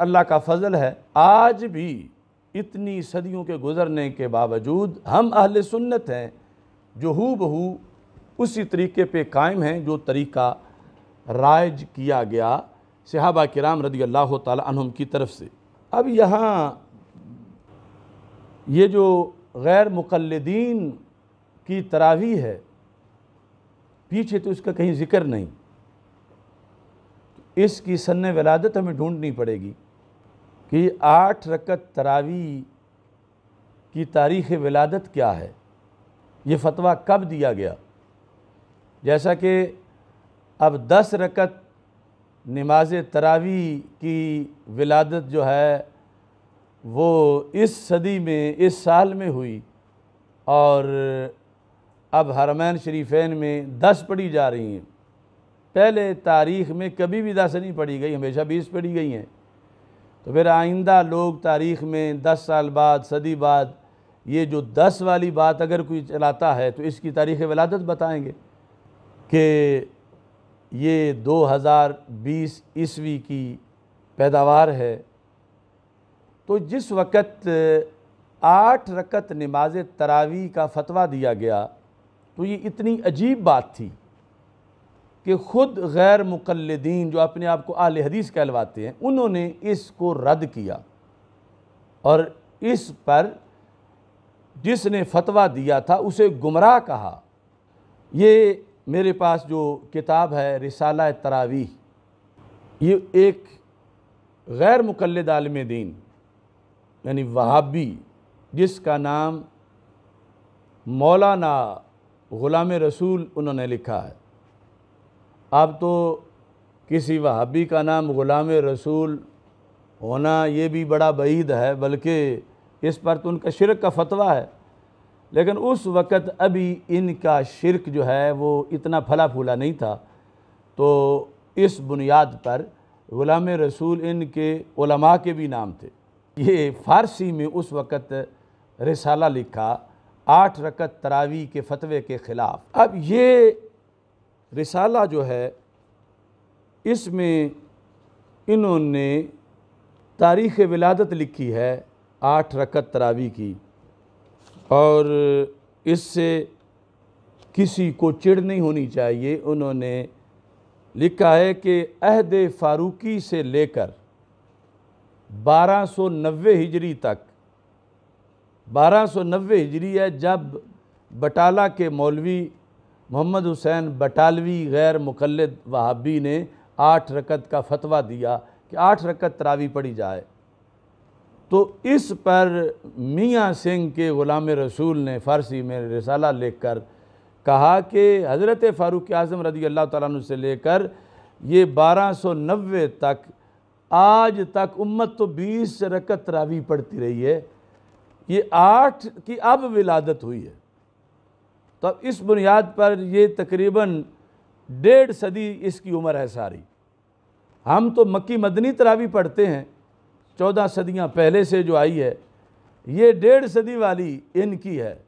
अल्लाह का फजल है आज भी इतनी सदियों के गुज़रने के बावजूद हम अहल सुन्नत हैं जो हु बहू उसी तरीके पे कायम हैं जो तरीका राइज किया गया सहाबा किराम रदी अल्लाह तहम की तरफ से अब यहाँ ये जो गैर मुकलदीन की तरावी है पीछे तो इसका कहीं ज़िक्र नहीं इसकी सन्न वलादत हमें ढूंढनी पड़ेगी कि आठ रकत तरावी की तारीख़ विलादत क्या है ये फतवा कब दिया गया जैसा कि अब दस रकत नमाज तरावी की विलादत जो है वो इस सदी में इस साल में हुई और अब हरमैन शरीफेन में दस पढ़ी जा रही हैं पहले तारीख़ में कभी भी दस नहीं पढ़ी गई हमेशा बीस पढ़ी गई हैं तो फिर आइंदा लोग तारीख़ में दस साल बाद सदी बाद ये जो दस वाली बात अगर कोई चलाता है तो इसकी तारीख़ वलादत बताएंगे कि ये 2020 ईस्वी की पैदावार है तो जिस वक़्त आठ रकत नमाज तरावी का फतवा दिया गया तो ये इतनी अजीब बात थी कि ख़ुद गैर मुकलदीन जो अपने आप को आल हदीस कहलवाते हैं उन्होंने इसको रद्द किया और इस पर जिसने फतवा दिया था उसे गुमराह कहा ये मेरे पास जो किताब है रिसाला तरावी ये एक गैर मुकलद आलम दीन यानी वहाबी जिसका नाम मौलाना ग़ुलाम रसूल उन्होंने लिखा है अब तो किसी वहाबी का नाम ग़ुलाम रसूल होना ये भी बड़ा बईद है बल्कि इस पर तो उनका शिरक का फतवा है लेकिन उस वक़्त अभी इनका शिरक जो है वो इतना फला फूला नहीं था तो इस बुनियाद पर ग़ुलाम रसूल इनके उलमा के भी नाम थे ये फ़ारसी में उस वक़्त रिसाला लिखा आठ रकत तरावी के फतवे के ख़िलाफ़ अब ये रिसाला जो है इसमें इन्होंने तारीख़ विलादत लिखी है आठ रकत तरावी की और इससे किसी को चिड़ नहीं होनी चाहिए उन्होंने लिखा है कि अहद फारूकी से लेकर 1290 हिजरी तक 1290 हिजरी है जब बटाला के मौलवी मोहम्मद हुसैन बटालवी गैर मुकलद वहाबी ने आठ रकत का फतवा दिया कि आठ रकत तरावी पड़ी जाए तो इस पर मियाँ सिंह के ग़ुलाम रसूल ने फ़ारसी में रसाला लेकर कहा कि हज़रत फ़ारूक आज़म रदी अल्लाह तु से लेकर ये बारह सौ नबे तक आज तक उम्मत तो बीस रकत तरावी पड़ती रही है ये आठ की अब विलादत हुई है तो अब इस बुनियाद पर ये तकरीबन डेढ़ सदी इसकी उम्र है सारी हम तो मक्की मदनी तरावी पढ़ते हैं चौदह सदियाँ पहले से जो आई है ये डेढ़ सदी वाली इनकी है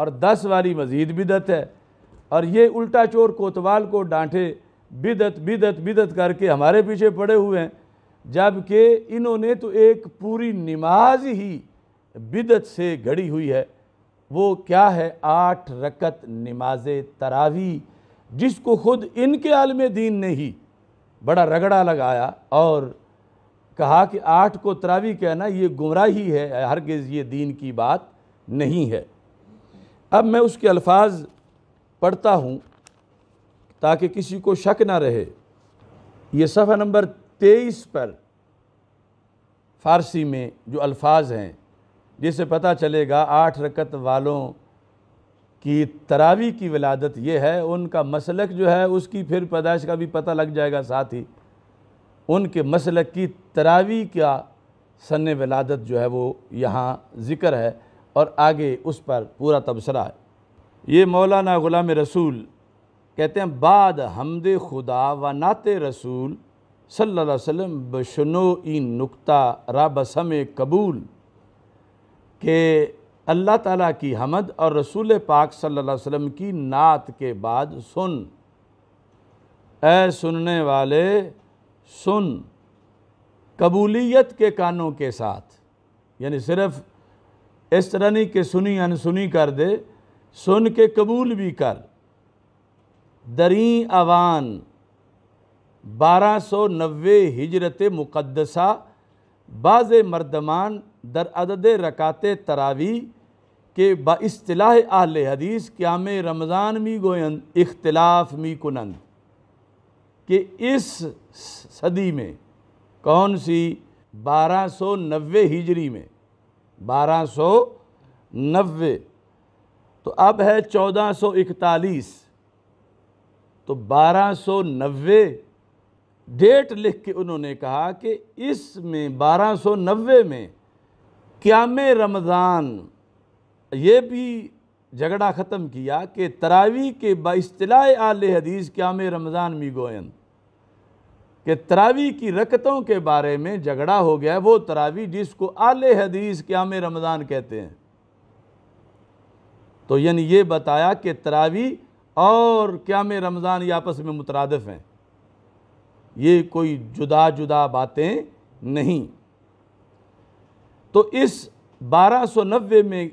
और दस वाली मज़ीद बिदत है और ये उल्टा चोर कोतवाल को डांटे बिदत बिदत बिदत करके हमारे पीछे पड़े हुए हैं जबकि इन्होंने तो एक पूरी नमाज ही बिदत से घड़ी हुई है वो क्या है आठ रकत नमाज तरावी जिसको ख़ुद इनके आलम दीन ने ही बड़ा रगड़ा लगाया और कहा कि आठ को तरावी कहना ये गुमराही है हरगिज़ ये दीन की बात नहीं है अब मैं उसके अल्फाज पढ़ता हूँ ताकि किसी को शक ना रहे ये सफ़ा नंबर तेईस पर फ़ारसी में जो अल्फाज हैं जिससे पता चलेगा आठ रकत वालों की तरावी की विलादत ये है उनका मसलक जो है उसकी फिर पैदाइश का भी पता लग जाएगा साथ ही उनके मसलक की तरावी का सन विलादत जो है वो यहाँ ज़िक्र है और आगे उस पर पूरा तबसरा है ये मौलाना ग़ुलाम रसूल कहते हैं बाद हमद खुदा व नात रसूल सल्ला वसम बशनो इन नुकता राबसम कबूल कि अल्लाह ताला की हमद और रसूल पाक सल्लल्लाहु अलैहि वसल्लम की नात के बाद सुन ए सुनने वाले सुन कबूलियत के कानों के साथ यानी सिर्फ इस तरह नहीं कि सुनी अनसुनी कर दे सुन के कबूल भी कर दरी अवान बारह सौ नब्बे हिजरत मुक़दसा बाज़ मर्दमान दर अदद रकात तरावी के बाला आहल हदीस क़्याम रमज़ान मी गोयन इख्तलाफ मी कुनंद कि इस सदी में कौन सी 1290 हिजरी में 1290 तो अब है 1441 तो 1290 डेट लिख के उन्होंने कहा कि इसमें 1290 में क्याम रमज़ान ये भी झगड़ा ख़त्म किया कि तरावी के बासतला आल हदीस क्याम रमज़ान मी गोयन कि तरावी की रकतों के बारे में झगड़ा हो गया वो तरावी जिसको आल हदीस क्याम रमज़ान कहते हैं तो यानी ये बताया कि तरावी और क्याम रमज़ान ये आपस में मुतरदफ़ हैं ये कोई जुदा जुदा बातें नहीं तो इस 1290 में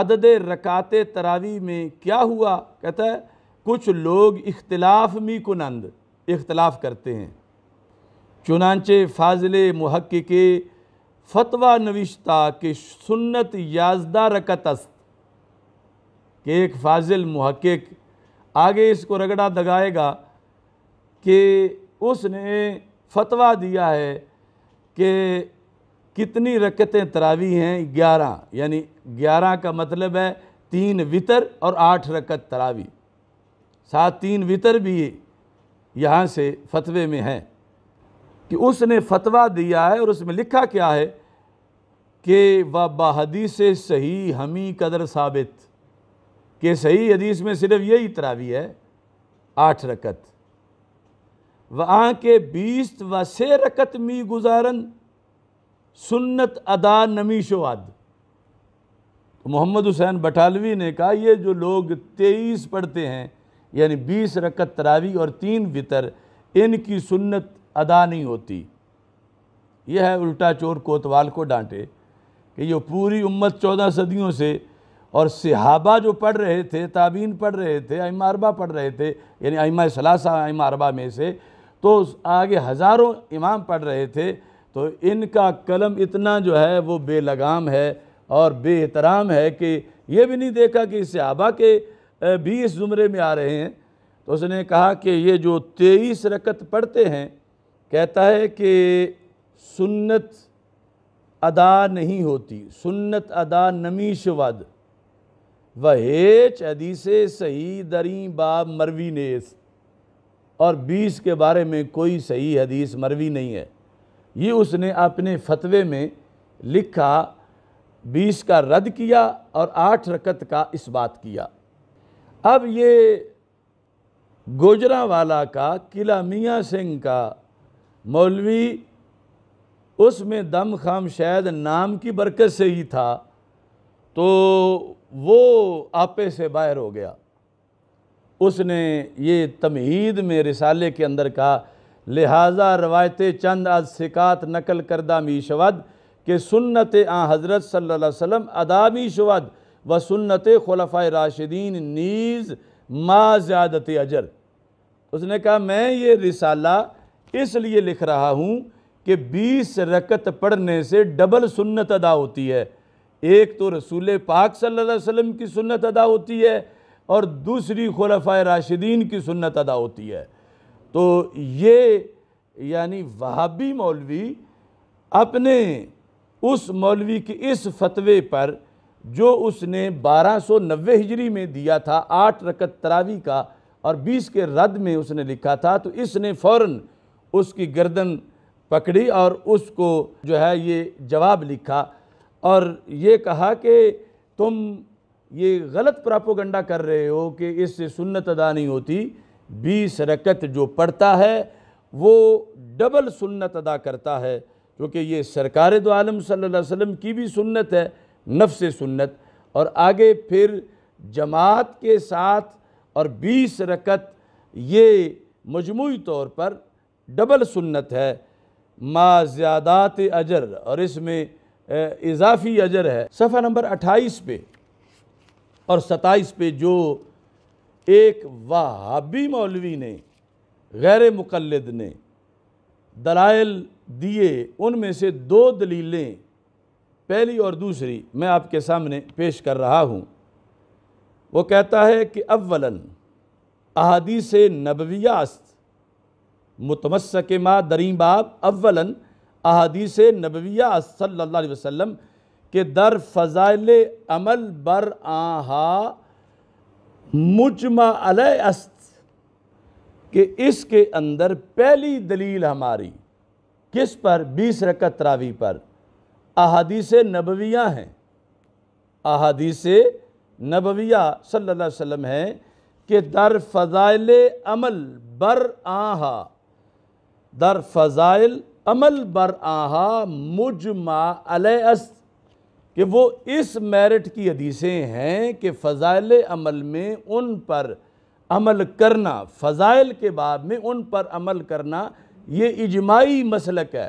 अदद रकात तरावी में क्या हुआ कहता है कुछ लोग इख्तलाफ मी कुनंद इख्तलाफ करते हैं चुनानचे फाजिल महक़ के फतवा नविश्ता के सुन्नत याजदा रकत अस्त के एक फाजिल महक़ आगे इसको रगड़ा दगाएगा कि उसने फतवा दिया है कि कितनी रकतें तरावी हैं ग्यारह यानी ग्यारह का मतलब है तीन वितर और आठ रकत तरावी साथ तीन वितर भी यहाँ से फतवे में है कि उसने फतवा दिया है और उसमें लिखा क्या है कि वह बहदी से सही हमी कदर साबित कि सही हदीस में सिर्फ यही तरावी है आठ रकत वहाँ के बीस व से रकत मी गुजारन सुन्नत अदा नमीशवाद तो मोहम्मद हुसैन बटालवी ने कहा ये जो लोग तेईस पढ़ते हैं यानी बीस रकत तरावी और तीन वितर इनकी सुन्नत अदा नहीं होती यह है उल्टा चोर कोतवाल को डांटे कि ये पूरी उम्मत चौदह सदियों से और सिहाबा जो पढ़ रहे थे ताबीन पढ़ रहे थे अमा अरबा पढ़ रहे थे यानी अमा सलासा अमा अरबा में से तो आगे हज़ारों इमाम पढ़ रहे थे तो इनका कलम इतना जो है वो बेलगाम है और बेहतराम है कि ये भी नहीं देखा कि सहाबा के भी इस ज़ुमरे में आ रहे हैं तो उसने कहा कि ये जो तेईस रकत पढ़ते हैं कहता है कि सुन्नत अदा नहीं होती सुन्नत अदा नमीश वद वहेच हदीस सही दरी बाब मरवी नेस और बीस के बारे में कोई सही हदीस मरवी नहीं है ये उसने अपने फतवे में लिखा बीस का रद्द किया और आठ रकत का इस बात किया अब ये गोजरा वाला का किला मियाँ सिंह का मौलवी उसमें दम खाम शायद नाम की बरकत से ही था तो वो आपे से बाहर हो गया उसने ये तमहीद में रिसाले के अंदर कहा लिहाजा रवायत चंद अज सिकात नकल करदा मीशवद के सुन्नत आ हज़रत सल्ला वसम अदा मीशवद व सुन्नत खलफ़ा राशिदीन नीज़ मा ज़्यादत अजर उसने कहा मैं ये रिसाला इसलिए लिख रहा हूँ कि बीस रकत पढ़ने से डबल सुन्नत अदा होती है एक तो रसूल पाक सल्लल्लाहु अलैहि वसल्लम की सुन्नत अदा होती है और दूसरी खलफ़ा राशिदीन की सुन्नत अदा होती है तो ये यानी वहाबी मौलवी अपने उस मौलवी के इस फतवे पर जो उसने 1290 हिजरी में दिया था आठ रकत तरावी का और 20 के रद में उसने लिखा था तो इसने फौरन उसकी गर्दन पकड़ी और उसको जो है ये जवाब लिखा और ये कहा कि तुम ये गलत प्रापोगंडा कर रहे हो कि इससे सुन्नत अदा नहीं होती बीस रकत जो पढ़ता है वो डबल सुन्नत अदा करता है क्योंकि ये सरकार दो तो आलम सल्लल्लाहु अलैहि वसल्लम की भी सुन्नत है नफ्स सुन्नत और आगे फिर जमात के साथ और बीस रकत ये मजमू तौर पर डबल सुन्नत है मा ज़्यादात अजर और इसमें इजाफी अजर है सफ़ा नंबर अट्ठाईस पे और सत्ताईस पे जो एक वहाबी मौलवी ने गैर मुकलद ने दलाइल दिए उनमें से दो दलीलें पहली और दूसरी मैं आपके सामने पेश कर रहा हूँ वो कहता है कि अवला अहादीस नबवियास्त के माँ दरी बाब अवला अहदीस नबविया सल्ला वसम के दर फ़ज़ाइल अमल बर आहा मुजमा अल अस्त कि इसके अंदर पहली दलील हमारी किस पर बीस रकत तरावी पर अहादीस नबविया हैं अहादीस नबविया सल्लल्लाहु अलैहि वसल्लम हैं कि दर फ़ज़ाइल अमल बर आहा दर फ़ज़ाइल अमल बर आहा मुजमा अस्त कि वो इस मेरिट की हदीसें हैं कि फ़ज़ाइल अमल में उन पर अमल करना फ़ज़ाइल के बाद में उन पर अमल करना ये इजमाही मसलक है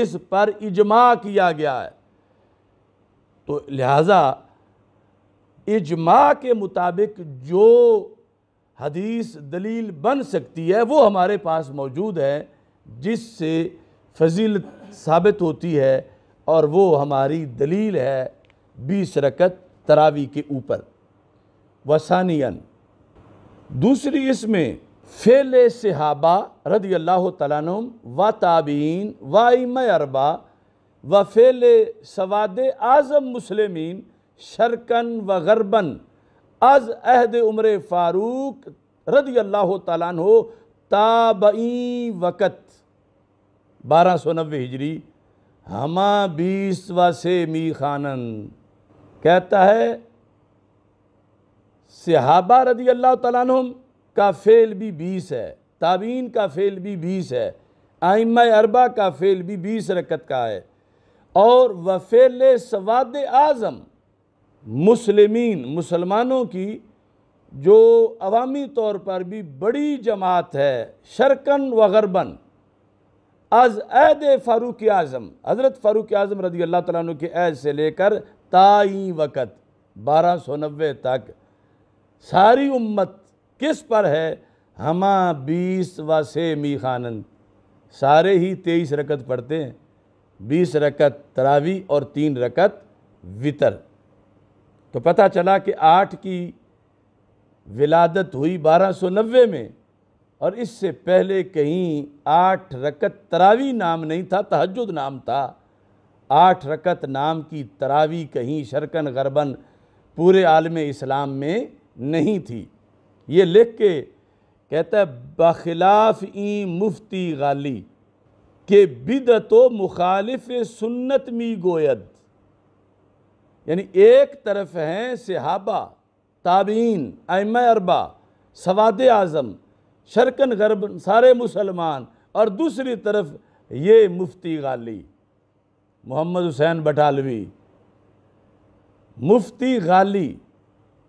इस पर इजमा किया गया है तो लिहाजा इजमा के मुताबिक जो हदीस दलील बन सकती है वो हमारे पास मौजूद है जिससे फजील साबित होती है और वो हमारी दलील है बीस रकत तरावी के ऊपर वसानियन दूसरी इसमें फ़ेल सहाबा रदी अल्लाह तुम व ताबीन वाइम अरबा व फ़ेल सवाद आज़म मुसलमिन शरकन व गरबन अज अहद उम्र फ़ारूक रदी अल्लाह तन हो वक़त बारह सौ नबे हिजरी हमा व से मी खानन कहता है सिहाबा रदी अल्लाह तुम का फेल भी बीस है ताबीन का फेल भी बीस है आइम अरबा का फेल भी बीस रकत का है और वफेल सवाद आज़म मुसलमान मुसलमानों की जो अवामी तौर पर भी बड़ी जमात है शरकन व गरबन अज ऐद फ़ारूक आज़म हज़रत फ़ारूक आज़म रदी अल्लाह तु के ऐज से लेकर ताई वक़्त बारह सौ नब्बे तक सारी उम्मत किस पर है हमा बीस व से मी खानन सारे ही तेईस रकत पढ़ते हैं बीस रकत तरावी और तीन रकत वितर तो पता चला कि आठ की विलादत हुई बारह सौ नब्बे में और इससे पहले कहीं आठ रकत तरावी नाम नहीं था तहजद नाम था आठ रकत नाम की तरावी कहीं शरकन गरबन पूरे आलम इस्लाम में नहीं थी ये लिख के कहता है बखिलाफ ई मुफ्ती गाली के बिदत मुखालिफ सुन्नत मी गोयद यानी एक तरफ हैं सहाबा ताबीन अम अरबा सवाद आज़म शरकन गरब सारे मुसलमान और दूसरी तरफ ये मुफ्ती गाली मोहम्मद हुसैन बटालवी मुफ्ती गाली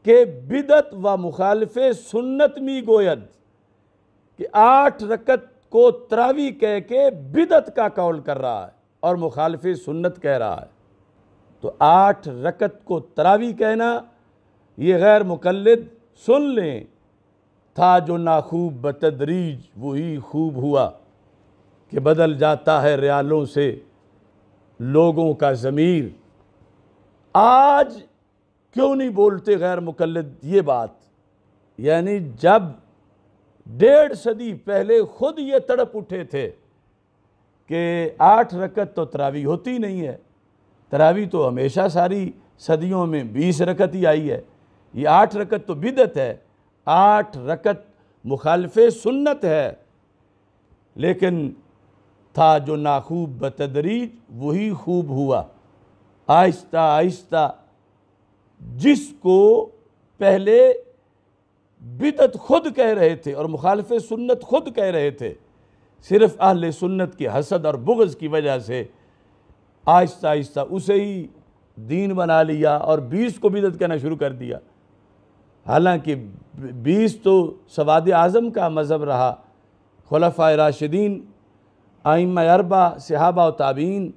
के बिदत व मुखालफ सुन्नत मी गोयद कि आठ रकत को त्रावी कह के बिदत का कौल कर रहा है और मुखालफ सुन्नत कह रहा है तो आठ रकत को त्रावी कहना ये गैर मुकलद सुन लें था जो नाखूब बतदरीज वही खूब हुआ कि बदल जाता है रियालों से लोगों का ज़मीर आज क्यों नहीं बोलते गैर मुकलद ये बात यानी जब डेढ़ सदी पहले ख़ुद ये तड़प उठे थे कि आठ रकत तो तरावी होती नहीं है तरावी तो हमेशा सारी सदियों में बीस रकत ही आई है ये आठ रकत तो बिदत है आठ रकत मुखालफ सुन्नत है लेकिन था जो नाखूब बतदरीज वही खूब हुआ आहिस्ता आहिस्ता जिसको पहले बिदत खुद कह रहे थे और मुखालफ सुन्नत खुद कह रहे थे सिर्फ अहल सुन्नत की हसद और बुगज़ की वजह से आहिस्ता आहिस्ता उसे ही दीन बना लिया और बीस को बिदत कहना शुरू कर दिया हालांकि बीस तो सवाद आज़म का मज़हब रहा खलफ़ा राशिदीन आइम अरबा सिहाबा ताबीन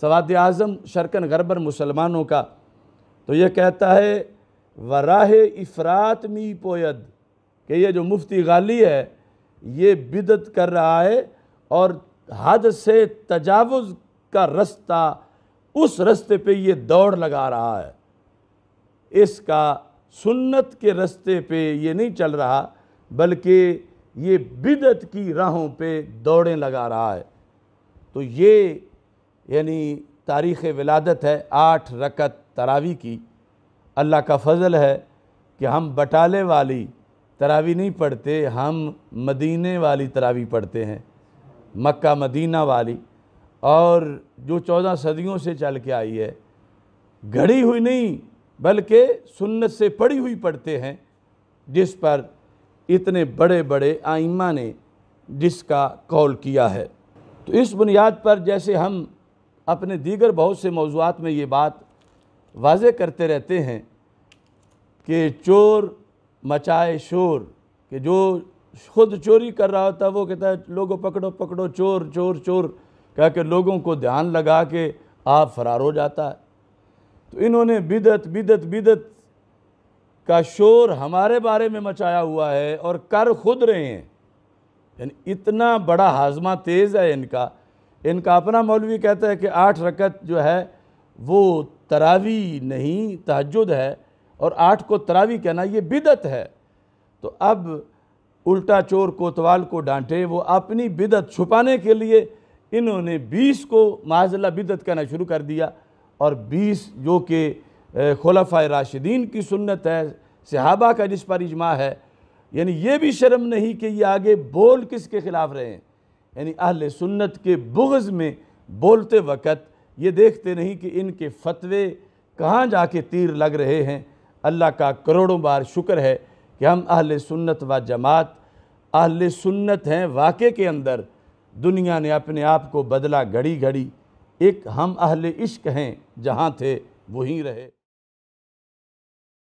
सवाद आज़म शरकन गरबर मुसलमानों का तो यह कहता है वराह इफ़रात मी पोयद कि ये जो मुफ्ती गाली है ये बिदत कर रहा है और हद से तजावज़ का रास्ता उस रास्ते पे ये दौड़ लगा रहा है इसका सुन्नत के रस्ते पे ये नहीं चल रहा बल्कि ये बिदत की राहों पे दौड़ें लगा रहा है तो ये यानी तारीख़ विलादत है आठ रकत तरावी की अल्लाह का फजल है कि हम बटाले वाली तरावी नहीं पढ़ते हम मदीने वाली तरावी पढ़ते हैं मक्का मदीना वाली और जो चौदह सदियों से चल के आई है घड़ी हुई नहीं बल्कि सुन्नत से पढ़ी हुई पढ़ते हैं जिस पर इतने बड़े बड़े आइमा ने जिसका कौल किया है तो इस बुनियाद पर जैसे हम अपने दीगर बहुत से मौजूद में ये बात वाजे करते रहते हैं कि चोर मचाए शोर कि जो खुद चोरी कर रहा होता है वो कहता है लोगों पकड़ो पकड़ो चोर चोर चोर कह के लोगों को ध्यान लगा के आप फरार हो जाता है तो इन्होंने बिदत बिदत बिदत का शोर हमारे बारे में मचाया हुआ है और कर खुद रहे हैं यानी इतना बड़ा हाजमा तेज़ है इनका इनका अपना मौलवी कहता है कि आठ रकत जो है वो तरावी नहीं तहजद है और आठ को तरावी कहना ये बिदत है तो अब उल्टा चोर कोतवाल को डांटे वो अपनी बिदत छुपाने के लिए इन्होंने बीस को माजिला बिदत कहना शुरू कर दिया और बीस जो कि खलफ़ राशिदीन की सुन्नत है सहाबा का जिस पर इजमा है यानी ये भी शर्म नहीं कि ये आगे बोल किसके ख़िलाफ़ रहे यानी अहल सुन्नत के बुगज़ में बोलते वक़्त ये देखते नहीं कि इनके फतवे कहाँ जा के तीर लग रहे हैं अल्लाह का करोड़ों बार शुक्र है कि हम अहल सुन्नत व जमात अहल सुन्नत हैं वाक़े के अंदर दुनिया ने अपने आप को बदला घड़ी घड़ी एक हम अहल इश्क हैं जहाँ थे वहीं रहे